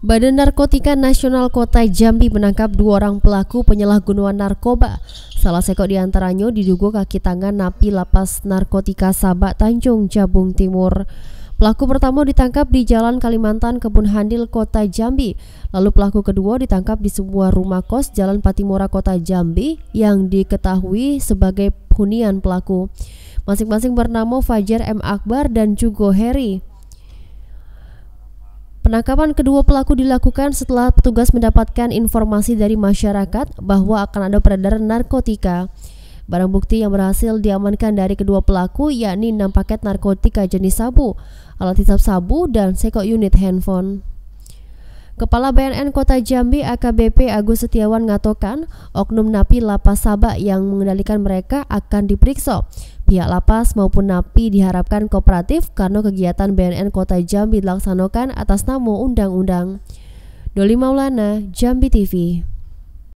Badan Narkotika Nasional Kota Jambi menangkap dua orang pelaku penyalahgunaan narkoba. Salah sekok diantaranya diduga kaki tangan napi lapas narkotika Sabak Tanjung Jabung Timur. Pelaku pertama ditangkap di Jalan Kalimantan Kebun Handil, Kota Jambi. Lalu pelaku kedua ditangkap di sebuah rumah kos Jalan Patimura, Kota Jambi yang diketahui sebagai hunian pelaku. Masing-masing bernama Fajar M. Akbar dan Jugo Heri. Penangkapan kedua pelaku dilakukan setelah petugas mendapatkan informasi dari masyarakat bahwa akan ada peredaran narkotika. Barang bukti yang berhasil diamankan dari kedua pelaku yakni 6 paket narkotika jenis sabu, alat hisap sabu, dan seko unit handphone. Kepala BNN Kota Jambi AKBP Agus Setiawan mengatakan, oknum napi lapas Sabak yang mengendalikan mereka akan diperiksa. Pihak lapas maupun napi diharapkan kooperatif karena kegiatan BNN Kota Jambi dilaksanakan atas nama undang-undang. Doli Maulana, Jambi TV.